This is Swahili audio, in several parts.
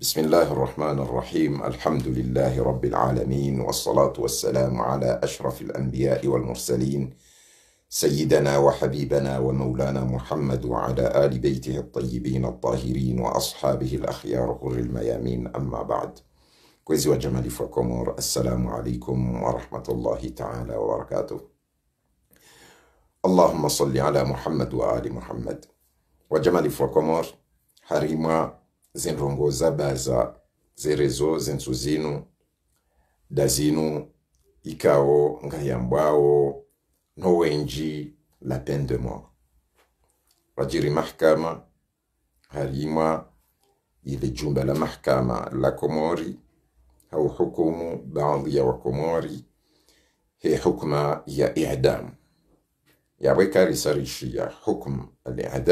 بسم الله الرحمن الرحيم الحمد لله رب العالمين والصلاة والسلام على أشرف الأنبياء والمرسلين سيدنا وحبيبنا ومولانا محمد وعلى آل بيته الطيبين الطاهرين وأصحابه الأخيار غر الميامين أما بعد كويزي وجمالي فكمور السلام عليكم ورحمة الله تعالى وبركاته اللهم صل على محمد وآل محمد وجمالي فكمور حريمة za baza zerezo zentsu zinu da zinu ikawo ngayambwawo nowenji la peine de mort wajiri mahkama harima ile jumba la mahkama la Komori au hukumu baadhi ya Wakomori he hukma ya idam yaweka risarishi ya hukm al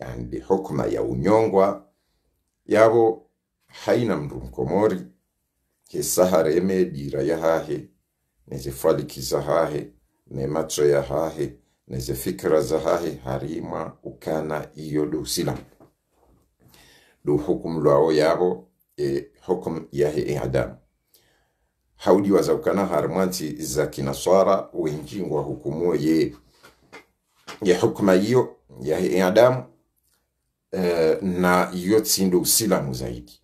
yani hukma ya unyongwa yabo haina mndu mkomori hesaha hahe dira yahahe nezefaliki zahahe nematso yahahe nezefikira zahahe harima ukana iyo dusila du hukum lwao yabo e hukum yahe i'dam e haudi ukana harmanti za kinaswara wenjingwa hukumuo ye ya hukuma hiyo yahe i'damu e Eh, na hiyo tsindo usilamu zaidi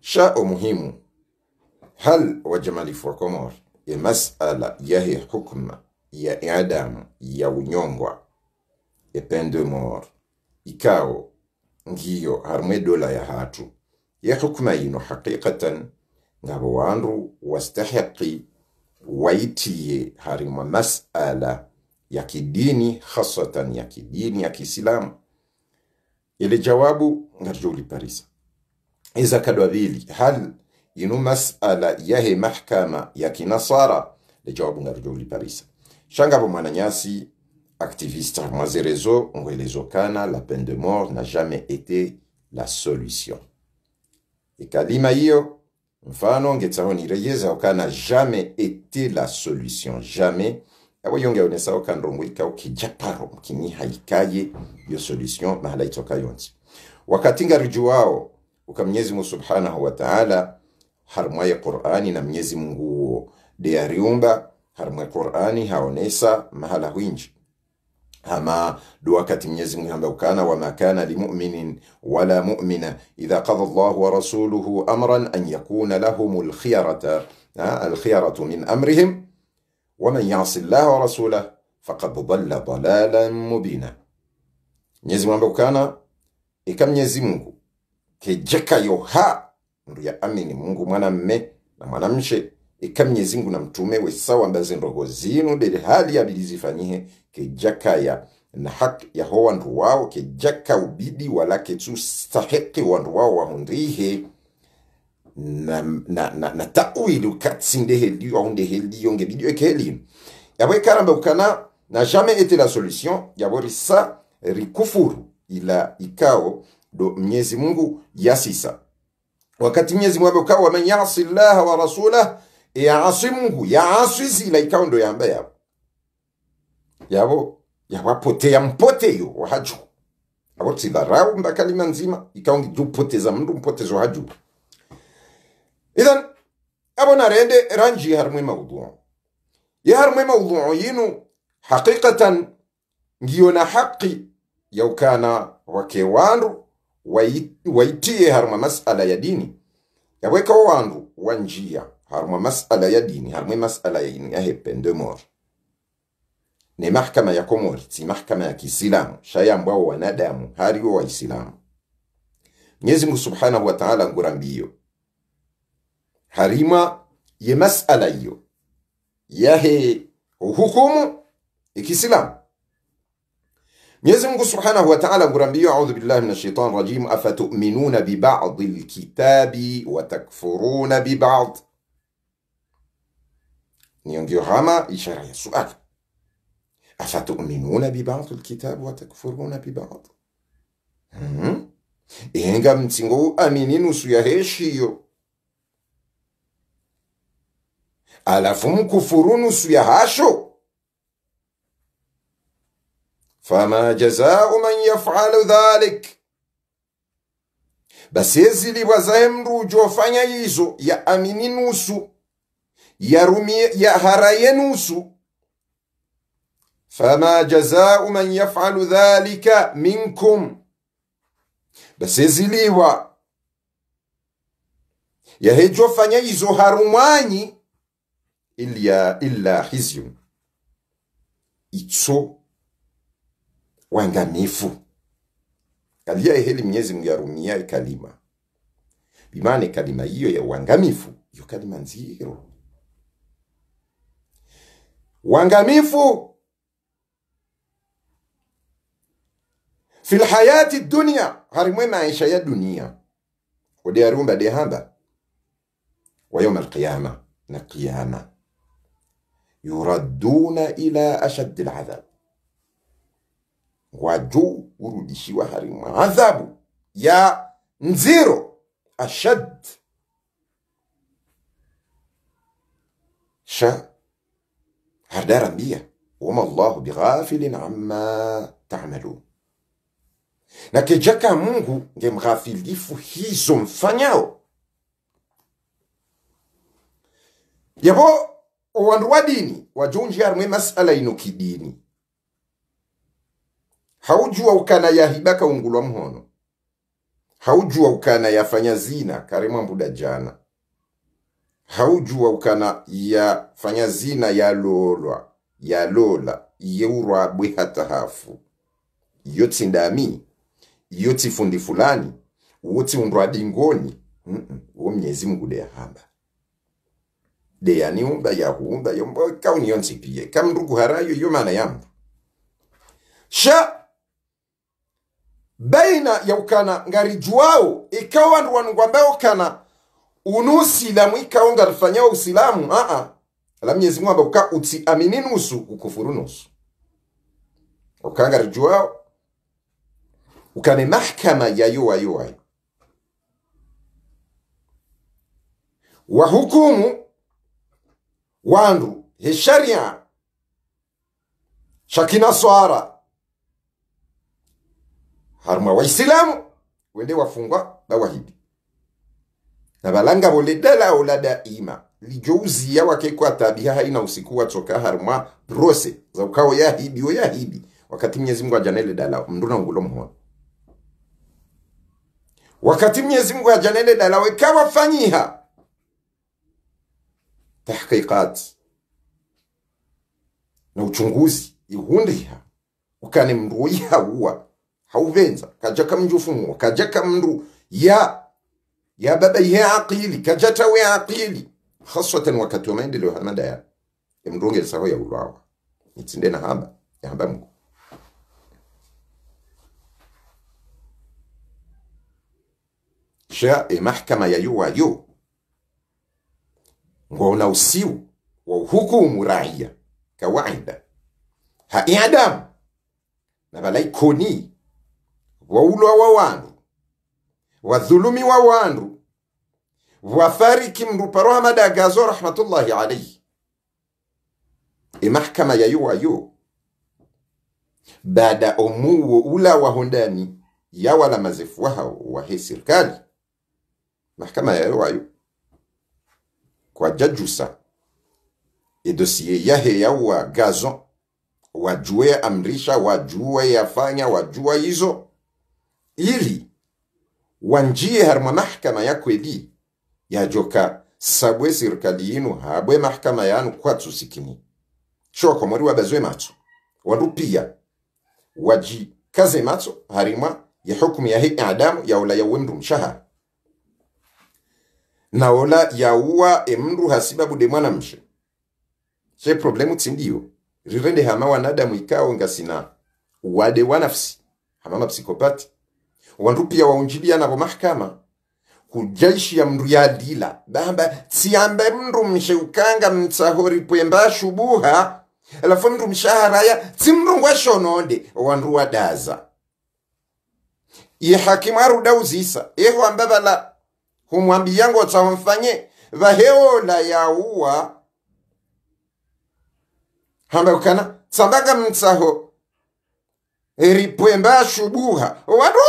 sha umuhimu hal wa jamali for Komor ya masala yahi hukma ya adamu ya unyongwa pende mor ikao ngiyo harmwe dola ya hatu ya hukma yino hakikatan ngabo wandu wastahiki waitiye harimwa masala ya kidini hasatan ya kidini ya kiislamu Ile jawabu ngarjouliparisa iza kadwavili hal inu masala yahe mahkama ya kinasara le jawabu ngarjouliparisa mananyasi, mwananyasi activiste mwazerezo kana la peine de mort n'a jamais été la solution ikalima e hiyo mfano ngetsahonireyeza okana jamais été la solution jamais abayongeyo nesawo kandrombwe ikawo kijaparo mkinihaikaye yo solution mahala itoka nti wakatinga ngariju wao uka mnyezi mu Subhanahu wa Ta'ala ya Qur'ani na mnyezi Mungu riumba deariumba ya Qur'ani haonesa mahala huinji ama dua kati mnyezi Mungu hamba ukana wa makana li mu'minin wala mu'mina idha qadha Allahu wa rasuluhu amran an yakuna lahumu lahumul khiyarata alkhiyaratu min amrihim waman yasi llaha wa rasulah fakad dhalla dalalan mubina nyezi mwambe kukana ika mnyezi mungu kejeka yoha ndu ya amini mungu mwana mme na mwanamshe ika mnyezi mungu na mtume wesawa mbaze ndogo zinu deli hali abidi zifanyihe kejaka ya na haki yaho wandu wao kejaka ubidi wala ketu stahiki wandu wao wamundrihe na na na na tawili ukatsinde heli onde heli onge bidio keli yabwe karamba ukana n'a jamais été la solution yaborisa rikufuru ila ikao do mnyezi mungu yasisa wakati mnyezi mungu ukawa waman yasi llaha wa ya yaasi e mungu ya yaasisi ila ikao ndo yamba yabo yabo yawapoteya mpoteyo wahaju abo tsidharau mbakalima nzima ikaongi jupoteza mndu mpotezo haju idhan abo narende ranji yeharmu imaudhuu yeharmu imaudhuu yinu haqiqatan ngiyo na haqi yaukana wake wandu waitiye harumwa masala ya dini yawekawo wandu wa njia harumwa masala ya dini harumwe masala ya inu yahepe ndemor ne mahkama ya komori ti mahkama ya kiislamu shayambwawo wanadamu hariwo waislamu mwenyezi mungu subhanahu wataala ngura mbiyo هريما يمسألة يو يهي وحكم إكسلام ميزم سبحانه وتعالى قرآن بي أعوذ بالله من الشيطان الرجيم أفتؤمنون ببعض الكتاب وتكفرون ببعض نيونجيو غاما إشارة سؤال أفتؤمنون ببعض الكتاب وتكفرون ببعض إنجا إيه من تنغو أمينين وسياهيشيو alafu mkufuru nusu ya hasho fama jazau man yafalu dhalik basi ezilibwa zahe mndu ujofanya izo ya amini nusu ya haraye nusu fama jazau man yafalu dhalika minkum basi eziliwa yahejofanya izo harumwanyi illa, illa hizyun, itso wanganifu eheli mnyezi Mungu yarumia e kalima bimane kalima hiyo ya uangamifu iyo kalima nziro wangamifu fil hayati dunia harimwe maisha ya dunia ode arumba dehamba wa yaum alqiyama na qiyama يردون إلى أشد العذاب وجو ورديشي وحرم عذاب يا نزيرو أشد شا هردارا أنبيا وما الله بغافل عما تعملون na keja ka mungu nge mghafilifu hizo mfanyao yapo owandu wa dini wajunji masala ino kidini haujua ukana yahiba kaungulwa mhono haujua ukana yafanya zina karemwa mbuda jana haujua ukana yafanya zina yalolwa yalola yeurwabwe hata hafu yoti ndami yoti fundi fulani uwo tsiundwa dingoni uwo mm -mm. mnyezi deyani umba yahumba yomba kauni kam kamrugu harayo yo maana yambo sha baina ya ukana ngarijuao ikawa nduwanungu ukana kana unu usilamu ikawo ngarifanyawo usilamu aa la mnyezi mungu ambayo uka uti amini nusu ukufuru nusu ukangarijuao ukane mahkama ya yowa wa wahukumu wandu heshariya shakinaswara harimo abaisilamu wende wafungwa bawahidi na balanga boledala ola daima lijouziya wakekwa haina usiku watsoka harima prose za ukao yahibi o wakati mnyezi mungu ajanele mndu na ngulo mhono wakati mnyezi mungu ajanele dalao ikawafanyiha tahqiqat na uchunguzi ihundiha ukane mndu yawuwa hauvenza kaja kamjufumuwa kaja kamndu ya ya baba ihe aqili kaja tawe aqili khaswatan wakati wa maendeleo hamadaya emndungeli saho ya ulawa nitsinde na haba ya haba mgu sha e mahkama ya yuwa yu usiu wa uhukumu raia kawaida haiadamu na valaikoni waulwa wa wandu wadhulumi wa wandu wafariki mndu paroha madagazo rahmatullahi alaihi emahkama yayo bada baada omuwo ula wahondani yawala mazefu wahao wahe serikali mahkama yayo ayo kwajajusa edosiye yaheya wagazo wajue amrisha wajue yafanya wajua hizo ili wanjie harma mahkama ya kweli yajoka sabwe sirkali yinu habwe mahkama yanu kwatsu sikini choko mori wabazwe matso wandu waji wajikaze matso harimwa ya hukumu ya hii adamu ya ula ya wendu mshahara naola yauwa emndu hasiba bude mwanamshe che problemu tsindiyo rirende hama wanadamu ikao ngasina wade wanafsi hama mapsikopati wandu pia waunjilia navo mahakama kujaishi ya mndu yadila bamba tsiambe mndu ukanga mtsahori pwemba shubuha alafu mndu mshaharaya tsimndu ngwashononde wandu wadaza ihakimu aruda uzisa eho ambavala humwambia ngo tsawamfanye vaheola yauwa hambaukana tsambaga mtsaho eripwemba shubuha wandu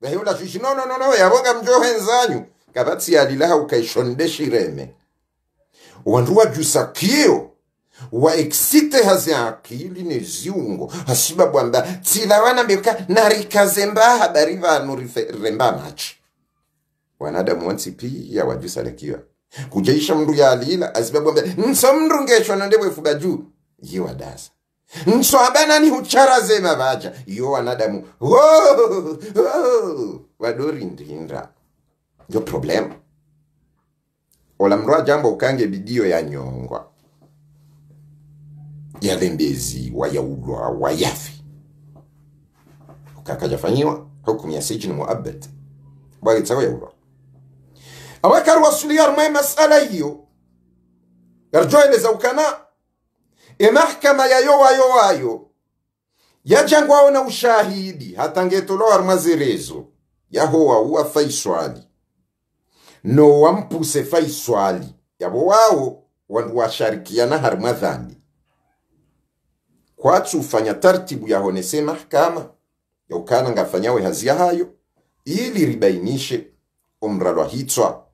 vaheola shishi no no no no yavonga mjohe nzanyu kavatsiyalilaha ukaishonde shireme wandu wajusa kio waexite hazi akili ni ziungo hasibabwamba tsilawana mbeka narikaze mbaha bari vanhu riremba machi wanadamu wansi pia wajusalekiwa kujaisha mndu yalila azibabwamba nso mndu ngesho nandebwefuga juu yiwa nso abanani hucharazema vaja iyo wanadamu oh, oh, oh. wadorindinda yo problem ola mndu ajamba ukange bidio ya nyongwa yalembeziwa yaulwawa yafi ukakajafanyiwa hukumu ya sijini muabad bwagitsawo yaulwa awekaruwasuliyarmwe masala hiyo garjoelezawukana emahkama yayowayowayo yajangwawo na ushahidi hatangetolewarmwa zirezo yahowauwa faiswali nowampuse faiswali yabo wawo wandu washarikiana harimwa dhambi kwatsufanya tartibu yahonese mahkama yaukana ngafanyawe hazia hayo ili ribainishe umralwa hitswa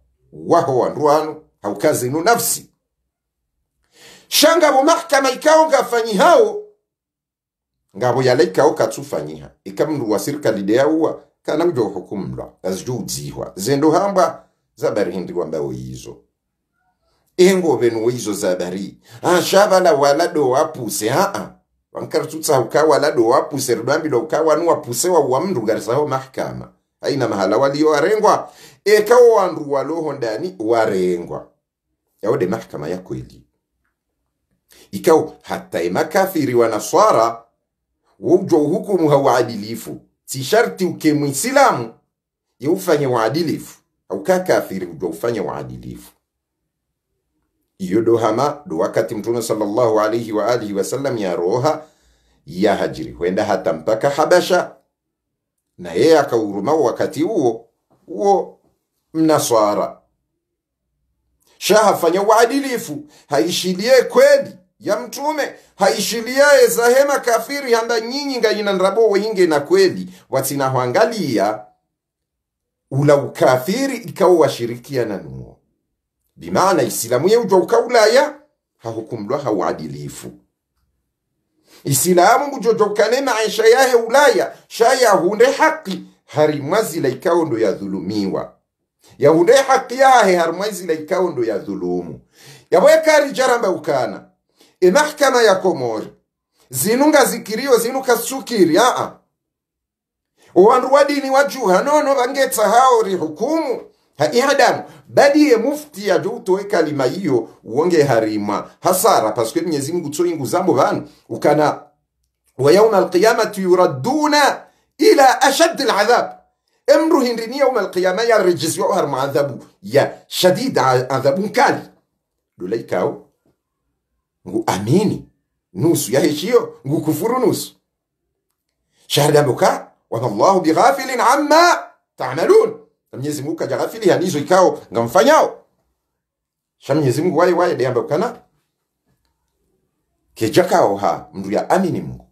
waho wahowa ndwano haukazinu nafsi shanga shangabo mahkama ikawo ngafanyihawo ngabo yalaikawo katsufanyiha ikamndu wa sirikali deyauwa kana mjo hukumlwa azijudzihwa zendo hamba zabari hindiwa mbawo yizo ingobenu wizo zabari ashabala walado wapuse aa wankartsutsa ukawalado wapuse ridwambilo ukawanuwapuse wauwa garisa ho mahkama aina mahala walio arengwa ekawo wandu waloho ndani warengwa yaode mahkama ya kweli ikawo hata imakafiri wa naswara uhukumu hauadilifu sisharti si sharti uke mwisilamu yeufanye uadilifu aukakafiri kafiri ujwa ufanye uadilifu iyo hama do wakati mtume sallallahu alaihi wa alihi roha yaroha yahajiri wenda hata mpaka habasha na yeye akauruma wakati huo huo mnaswara shahafanya uadilifu haishilie kweli ya mtume haishiliae zahema kafiri handa nyinyi ngayina nrabo weinge na kweli watinahwangalia ula ukafiri ikawo washirikiana nuo bimaana isilamu yeujwa ukaulaya hahukumlwa hauadilifu isilamu ujojokane maisha yahe ulaya shayahunde haki harimwazila ikao ikawo ndo yadhulumiwa yahudaye haki yahe harumwa izilahikawo ndo ya dhulumu yaboye kari jaramba ukana emahkama ya komori zinunga zikirio zinuka sukiri aa owandu wadini dini wajuha nono vangetsa hao rihukumu haihadamu badiye mufti yajoutoe kalima iyo uonge harima hasara paske mwenyezi mungu zambu vanu ukana wa yauma alqiyamati yuradduna ila ashaddi aladhab emruhindinie yauma alqiyama yarejezwa har maadhabu ya shadid adhabu nkali dola ikao ngu amini nusu yahishiyo ngu kufuru nusu shahada mboka wamallahu bighafilin amma tamalun na mwenyezi mungu kajaghafili hanizo ikao ngamfanyao sha mwenyezi mungu waye waye deyamba kukana kejakao ha mndu ya amini mungu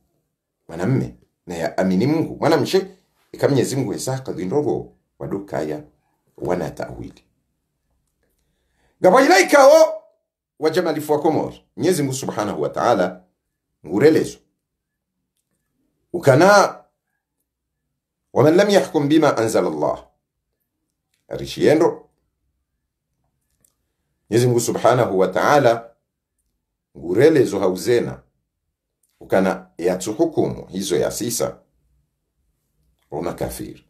mwanamme na ya amini mungu mwanamshe Eka Mwenyezi Mungu esaka zindogo wadukaya wana tawili. Gabayila o wajamalifu wa komor Mwenyezi Mungu Subhanahu wa Ta'ala ngurelezo. Ukana waman lam yahkum bima anzala Allah. Rishiendo Mwenyezi Mungu Subhanahu wa Ta'ala ngurelezo hauzena ukana yatuhukumu hizo ya sisa makafiri,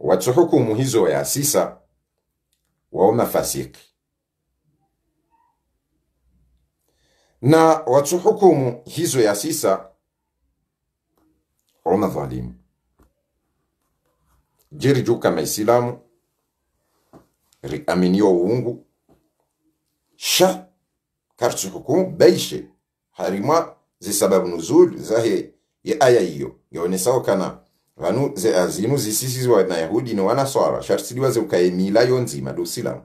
Watu hukumu hizo ya sisa waona mafasiki, na watu hukumu hizo ya sisa wao madhalimu. Jeri juu kama Isilamu riaminio uungu sha karti hukumu baishe harimwa zisababu nuzul zahe ya aya hiyo yaonesawo kana vanu vanhu zinu zisisizo vanayahudi newanaswara sharisidiwa zeukaye mila yonzima deusilamu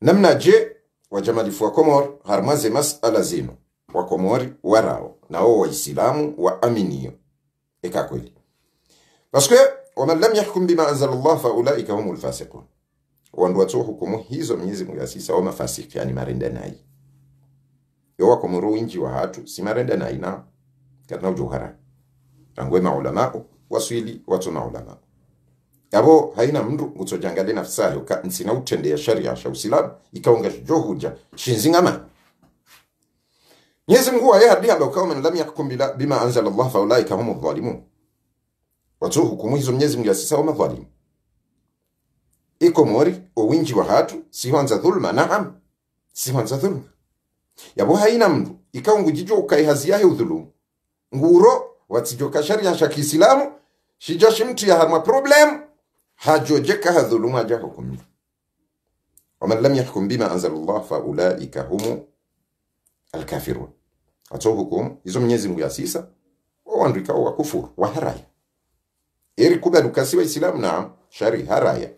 namna je wajamalifu wa komor harmaze masala zinu wakomori warao nao waisilamu wa aminiyo eka kweli paske waman lam yahkum bima anzala llah faulaika humu lfasiqun wanduwatso hukumu hizo mwenyezi mungu yasisa wa mafasiki yani marenda nayi yowakomuru winji wa hatu si marenda nayi na katna ujuharani rangwe maulamao waswili watu na ulama abo haina mndu ngutsojangale nafsi ayo ka nsina utende utendea sharia sha usilamu ikaonga shijo huja shinzingama nyezi Mungu yeye hadi ambao kama lam ya kukumbila bima anzala Allah faulai ulaika humu dhalimun watu hukumu hizo Mwenyezi Mungu sisa wa madhalimu iko mori owinji wa hatu siwanza dhulma naam siwanza dhulma yabo haina mndu jijo ikaongujijo ukaihaziahe udhulumu nguro watsijoka sharia sha kiislamu shijoshi mtu ya hama problem hajojeka hadhuluma ja hukumi waman lam yahkum bima anzala llah faulaika hum alkafirun atso hukum izo mwenyezi mungu yasisa wa wawandika wakufuru waharaya eri wa islam na shari haraya zilaika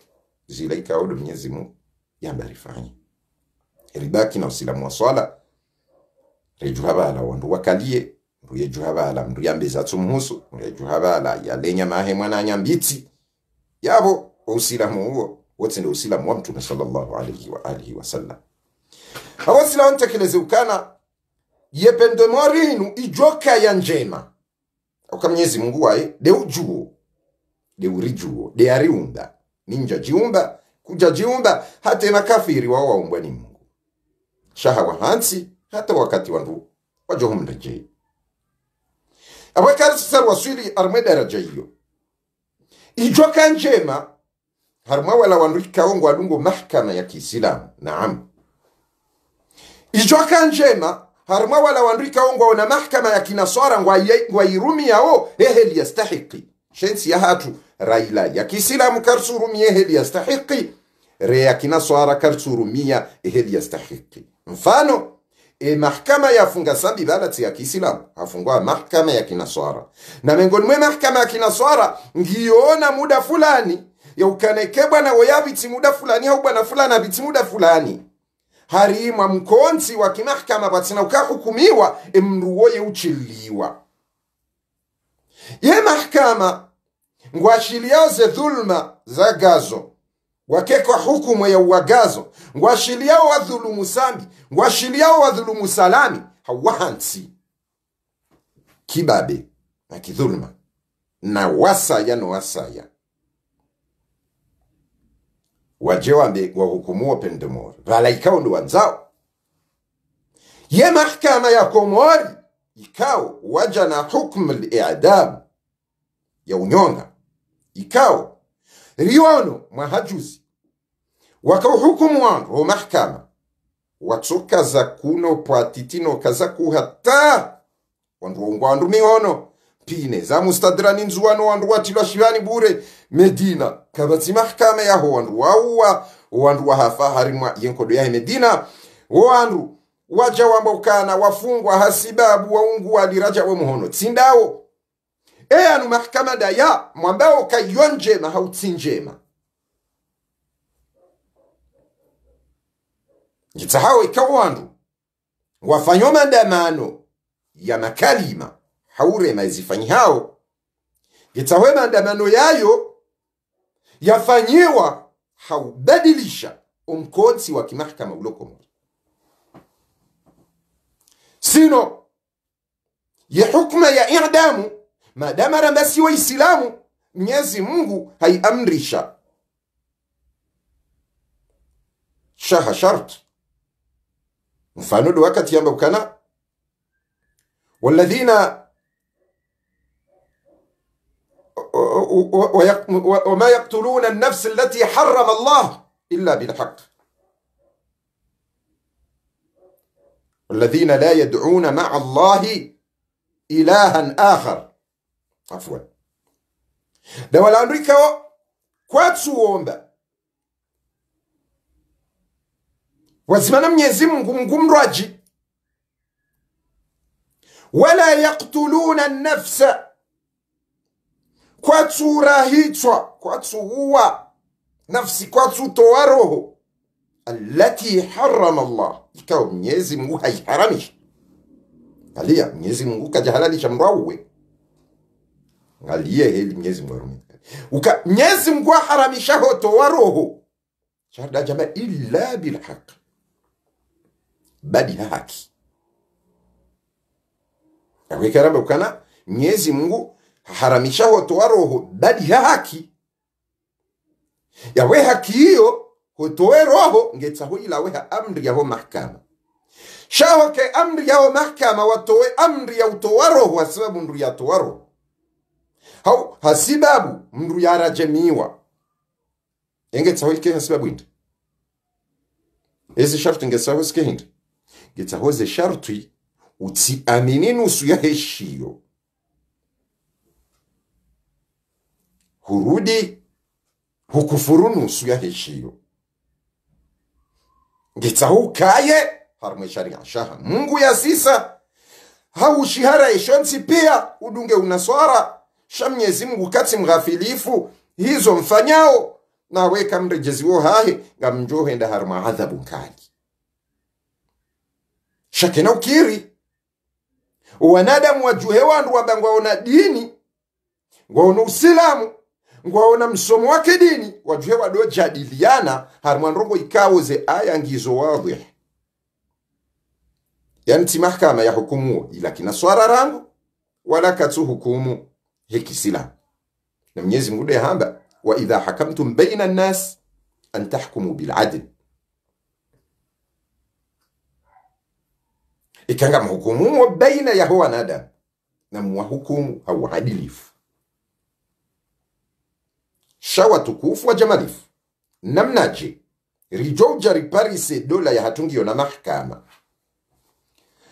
zilaikaodo mwenyezi mungu yambarifanya baki na usilamu wa swala ala wandu wakalie mndu yejuhavala mndu yambizatso mhusu mndu yejuhavala yalenya mahe mwananya mbitsi yavo wausilamu uwo wotsende usilamu wa mtume sallallahu alaihi wa alihi wasallam awosila ontekeleze ukana yependemo morinu ijoka ya njema oka mnyezi mungu waye deujuwo deurijuwo deariumba ninja jiumba kuja jiumba hata makafiri wao waumbwa ni mungu shaha wa hansi hata wakati wandu wajohomrejei abakazi waswili arimwe daraja iyo ijo kanjema harimwe wala wandikawo ngo walungo mahkama ya kiislamu naam ijo kanjema harimwe wala wandikawo ngo na mahkama ya kinaswara yao eheli yastahiqi shensi ya hatu raila ya kiislamu karsurumia eheli yastahiqi re ya kinaswara karsurumia eheli yastahiqi mfano e mahakama yafunga sabi balatsi ya kiislamu hafungwa mahkama ya kinaswara na mengoni mwe mahkama ya kinaswara ngiona muda fulani yaukaneke bwana biti muda fulani au bwana fulani abitsi muda fulani harimwa mkonzi wa kimahkama batina ukahukumiwa emruwo uchiliwa ye mahkama ngwashiliao ze dhulma za gazo wakekwa hukumu ya uwagazo ngwashiliao wadhulumu sambi ngwashiliao wadhulumu salami hawahansi kibabe na kidhuluma na wasaya no wasaya waje wahukumuo pendemori valaikao ni wanzao ye mahkama ya komori ikao waja na hukmu lidab ya unyonga ikao riyono mwahajuzi wakauhukumu o mahkama watsokaza kuno pwatitinokaza ku wandu wongo wandu mihono pine zamustadirani nzuwano wandu watilwa shivani bure medina kavatsi mahkama yaho wandu wauwa wandu wahafa harimwa yenkodo yahe medina wandu waja wambokana wafungwa hasibabu waungu waliraja wemuhono tsindawo eyanu ee, mahkama daya mwambao ukaiyo njema hauti njema ngitsahawo ikhawo wandu wafanyo maandamano ya makalima haurema izifanyi hawo ngitsahowe maandamano yayo yafanyiwa haubadilisha umkotsi wa kimahakama ulokomo sino ye hukma ya i'damu Maadamu anaambia si Waislamu, Mwenyezi Mungu haiamrisha shaha shart mfano do wakati yamba kukana walladhina وما يقتلون النفس التي حرم الله إلا بالحق والذين لا يدعون مع الله إلها آخر afuwani na kwatsu kwatsuwomba wazimana mnyezi mungu mungu mraji wala yaktuluna nafsa kwatsurahitswa huwa. nafsi kwatsutowa roho alati harama allah ikawa mnyezi mungu haiharamisha kalia mnyezi mungu kajahalalisha mrawuwe Angalie hili Mwenyezi Uka mnyezi Mungu haramisha hoto wa roho. Shahada jamaa illa bil haq. Badi haki. Akwikaramba ukana mnyezi Mungu haramisha hoto wa roho badi haki. Yawe haki hiyo hotowe roho ngetsaho ilaweha amri yaho mahkama shahoke amri yaho mahkama watowe amri ya utowa roho wasiba mundu yatowa roho hau hasibabu mndu yarajemiwa engetsaho ike hasibabu inde ezi sharutu ngetsaho sike hinde ngetsaho ze utsi amini nusu ya heshiyo hurudi hukufuru nusu ya heshiyo ngetsaho ukaye harumwe shaha mungu ya sisa haushihara eshonsi pia udunge unaswara sha mnyezi mungu kati mghafilifu hizo mfanyao nawe wo hahe ngamjohenda haro maadhabu nkali shakena ukiri wanadamu wajuhe wandu wabangwaona dini ngwaona usilamu ngwaona msomo wake dini wajuhe wadojadiliana harumwanrongo ikawoze aya ngizo wadhih yani ti mahkama yahukumuwo ilakina swara rangu wala katu hukumu hiki sila Na Mwenyezi Mungu hamba wa idha hakamtum baina nnas an tahkumu bil adl, ikanga mhukumumo baina ya wanadamu na mwahukumu au uadilifu. Shawa tukufu wa jamalifu namnaje rijouja riparise dola ya hatungiyo na mahkama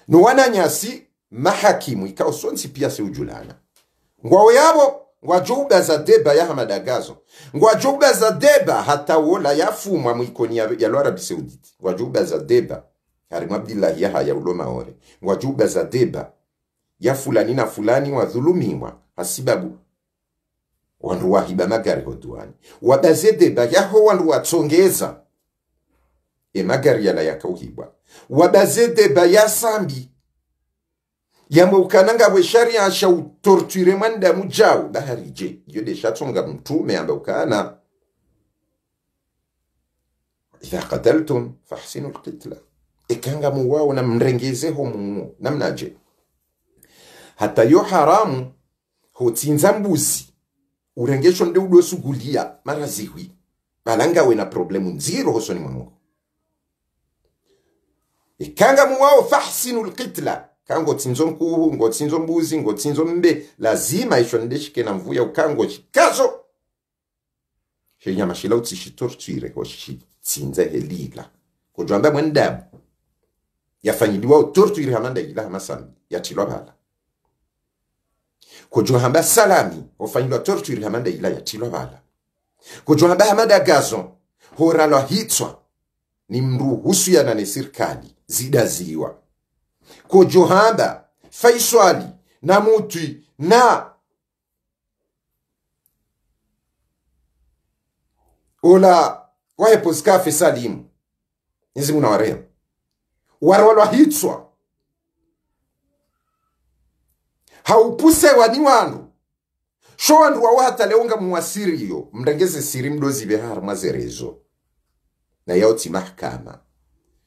nuwananyasi mahakimu ikaosonsi pia seujulana yabo ngwaoyabo za deba yahamadagazo za deba hatawola yafumwa mwikoni ya, ya seuditi saudite za deba harimu abdillahi yahaya ulomaore za deba ya fulani na fulani wadhulumiwa hasibabu wandu wahiba magari hoduani wabaze deba yaho wandu watsongeza emagari yala yakauhibwa wabaze deba yasambi yamwukana nga bwe shari ashautorturema ndamu jawu daharije iyo deshatsonga mtume ambaukana idha kataltum fahsinu lqitla ikanga muwao na mrengezeho mumuo namnaje hata yo haramu hotsinza mbuzi urengesho nde udosugulia mara zihwi balangawe na problemu nziro hosoni mwa mungu ikanga muwao fahsinu lkitla kangotsinza omkuvu ngotsinza ombuzi ngotsinza mbe lazima ishonedeshike na mvuya ukango chikazo shenyama shila utsishitortswire hoshitsinze helila kujwamba mwendamu yafanyiliwa utortwire hamanda ila hamasambi yatilwa bala kujwa hamba salami hofanyiliwa tortwire hamanda ila yatilwa bala kujwa hamba hamanda gazo horalwa hitswa ni mruhusu yana ni serikali zidaziwa ko johanda faiswali na mutwi na ola wahepozikafe salimu nzimu na warehemu warwalwahitswa haupuse wani wanu sho wandu wawo hataleonga muwasiriyo mndangeze siri mdozi behari mwazerezo na yauti mahkama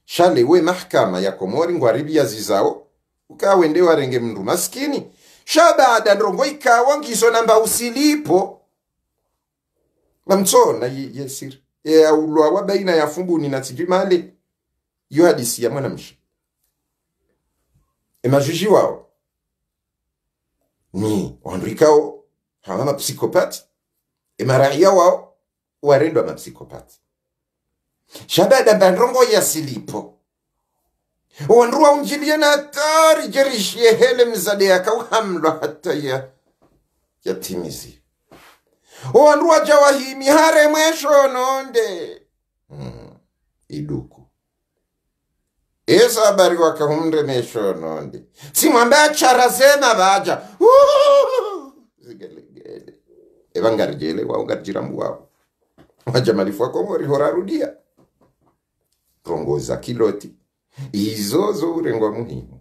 shalewe mahakama yakomori ngwaribia zizao ukawende warenge mndu maskini shabada ndrongo ikawa ngiso namba usilipo lamtsona yesira eaulwa wabaina yafumbuni na sijui male iyo hadisi ya mwanamsha emajiji wao ni wandu ikao hawa mapsikopati emaraiya wao warendwa mapsikopati xandada mbanrongo ya silipo wonruwa na hatari jerishie hele mzade yakauhamlwa hata ya yatimizi wanrua jawahimi hare mwesho nonde mm. iduku esa wakahumre mesho nonde simwambe acharazema vaja zigelegele evangarijele wao ngarijira wajamalifu wako kutongoza kiloti izozo urengwa muhimu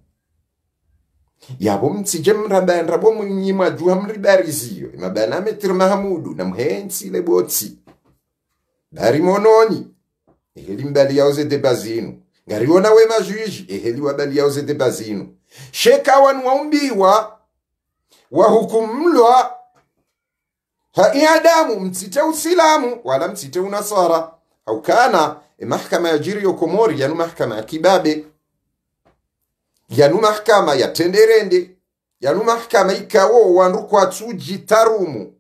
yabo mtsije mradanda vo munyi mwajuha mridarisiyo mabana ametiri mahamudu na mhensile botsi dari mononi eheli mbali yao zedepa zinu ngariona we majuji eheli wabali yao zete zinu sheka wanu waumbiwa wahukumlwa ha iadamu mtsite usilamu wala mtsite unasara au kana e mahkama ya jiri yokomori yanu mahkama ya kibabe yanu mahkama ya tenderende yanu mahkama ikawo wandu kwatsu jitarumu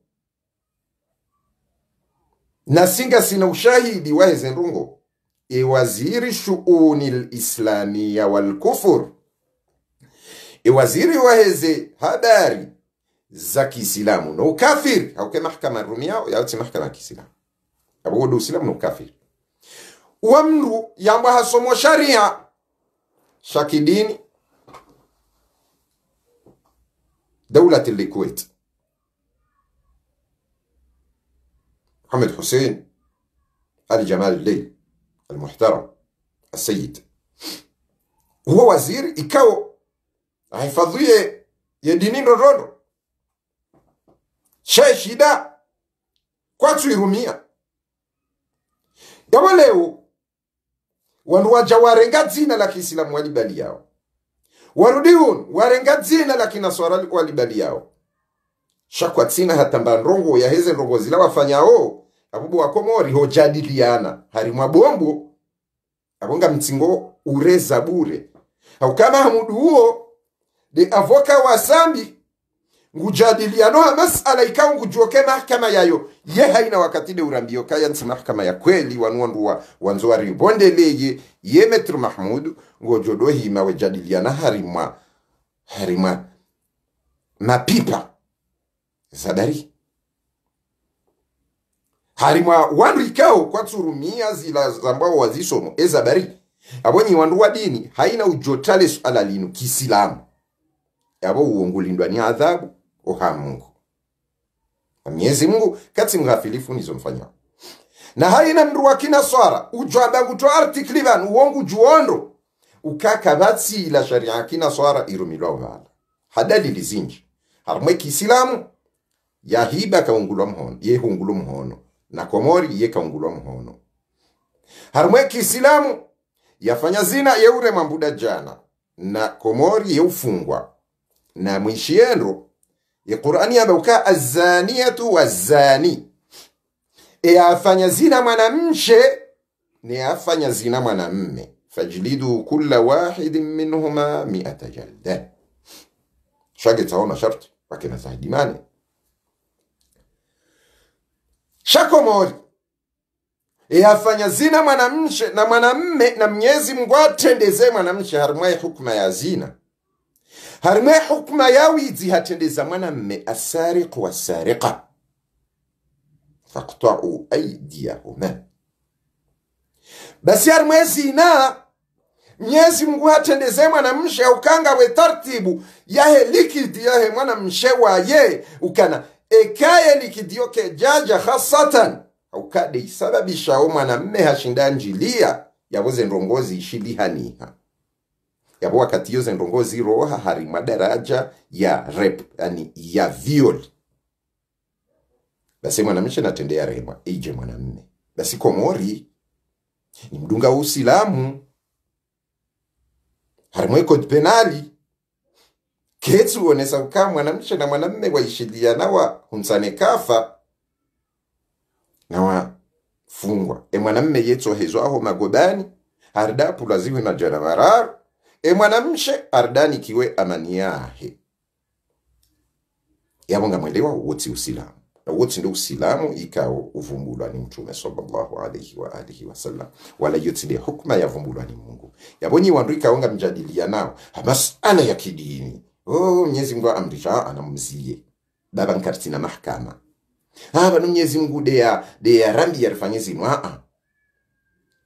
na singa sina ushahidi waheze ndungo e waziri shuuni lislamia walkufur iwaziri e waheze habari za kiislamu na ukafiri hauke mahkama rumia yauti mahkama ya kiislamu abogoda uislamu ni ukafiri uwa mndu yambwa hasomwa sharia shakidini دولة الكويت محمد حسين علي جمال الليل المحترم السيد هو وزير إكاو ahifadhie yedinindororo sheshida kwatsuirumia Dawa leo wandu waja warenga dzina la kiislamu walibali yao, warudiun warenga dzina la kinaswara walibali yao shakwa tsina hatamba ndongo yaheze ndongo zila wafanyao abubu wakomori hojadiliana harimwa abonga mtsingo ureza bure au kama hamudu huo de avoka wasambi ngujadiliano hamasala masala ikao ngujuoke mahakama yayo ye haina wakatile urambio kayansi mahkama ya kweli wanuonduwa wanzoari bonde leye ye metru mahmudu ngojodo hima wejadiliana harima harima mapipa zadari harimwa wanrikao kwatsurumia zila zambwao wazisomo ezabari abonyi nyi wa dini haina ujotale suala linu kisilamu abo uongulindwa ni adhabu oha na mnyezi mungu kati mghafilifu nizomfanywa na na mndu wakina swara ujwada kuto artiklivan uwongu juondo ukaka batsi la sharia akina swara irumilwa uvala hadali lizinji harumwe kisilamu yahiba kaungulwa mhono hungulwa mhono na komori yekaungulwa mhono harumwe kiislamu yafanya zina yeure mambuda jana na komori yeufungwa na mwishiendo Qur'ani ameukaa azaniyatu wazani, e afanya zina mwanamke ni afanya zina mwanamme, fajlidu kula wahidin minhuma miata jalda, shage taona sharti wakina zaidimane shako moja yafanya e, zina mwanamche na mwanamme na mnyezi Mungu atendeze mwanamshe harumwaye hukuma ya zina harimwe hukuma yawizi hatendeza mwanamme asariqu wasariqa faktauu aidiyahuma basi harimwe zina mnyezi mungu hatendeze mwanamshe we tartibu yahe likidi yahe mwanamshe waye ukana ekaye likidio kejaja hasatan aukade isababishawo mwanamme hashinda njilia yawoze ndongozi ishilihaniha yabo wakati yose ndongozi roha hari madaraja ya rep yani ya viol basi mwanamshe natendea rehema ije mwanamme basi komori ni mdunga wa usilamu harimwe code penali ketsi uonesa kukaa mwanamshe na mwanamme waishilia nawa hunsane kafa nawa fungwa e mwanamme yetsohezwaho magobani haridapulaziwe na mararu e ardani kiwe amani yahe yabo ngamwelewa woti usilamu na woti ndo usilamu ikawo uvumbulwa ni mtume sallallahu alayhi wa alihi wasallam wala yotile hukma yavumbulwa ni mungu yabonyi wandu ikawo ngamjadilia nao masala ya kidini oh mnyezi mungu amrisha ah, anamzie baba nkartina mahkama ah, ah. bano mnyezi mungu deya deya rambi yarifanye zinu aa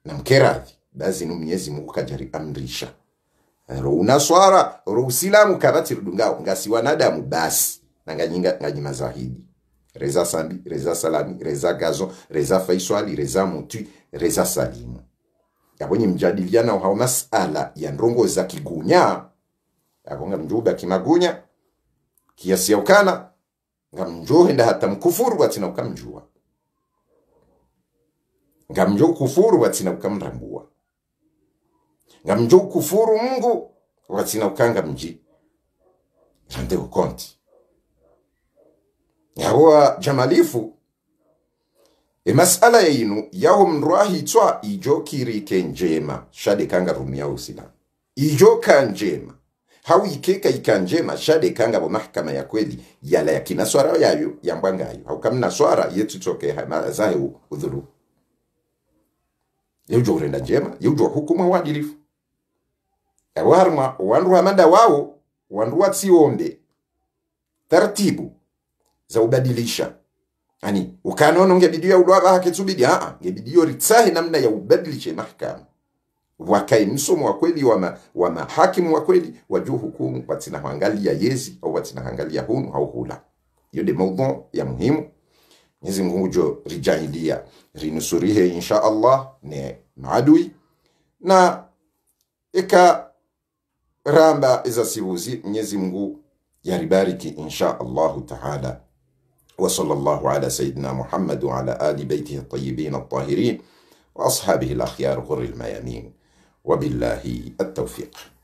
namkeradhi bazinu mnyezi mungu kajari amrisha runaswara rousilamu kavatiridu ngao ngasi wanadamu basi nanganyinga nganyima zahidi reza sambi reza salami reza gazo reza faiswali reza mutwi reza salimu yabonye mjadiliana hao masala ya ndongo za kigunya akonga mjuba kimagunya kiasi ukana ngamjuhe nda hata mkufuru watina ukamjua ngamjo kufuru watina ukamrambua ngamnja kufuru mungu ukanga mji randeu konti yawoa jamalifu emasala yeinu yaho mnrwahitswa ijo kirike njema shade kanga rumia usila ijo ka njema hawikeka ikanjema kanga bo mahkama ya kweli yala ya kinaswara yayo yambwangayo haukamnaswara yetsitsoke zayo udhuru yeujo urenda njema yeujo hukuma wadilifu yaruharumwa owanduha manda wao wanduwa tsionde taratibu za ubadilisha ani ukanono ngebidiyo ulwabaha ketsubidi aa ngebidiyo ritsahi namna ya ubadilishe mahakama wakae msomo wa kweli wa, ma, wa mahakimu wa kweli wa juu hukumu watinahangalia yezi au hangalia hunu au hula hiyo de mauzo ya muhimu Mwenyezi Mungu jo rijailia rinusurihe insha Allah ne maadui na eka ramba za sibuzi Mwenyezi Mungu yalibariki insha Allahu taala wa sallallahu ala sayyidina Muhammad wa ala ali baitihi at-tayyibin at-tahirin wa ashabihi al-akhyar ghurri al-mayamin wa billahi at-tawfiq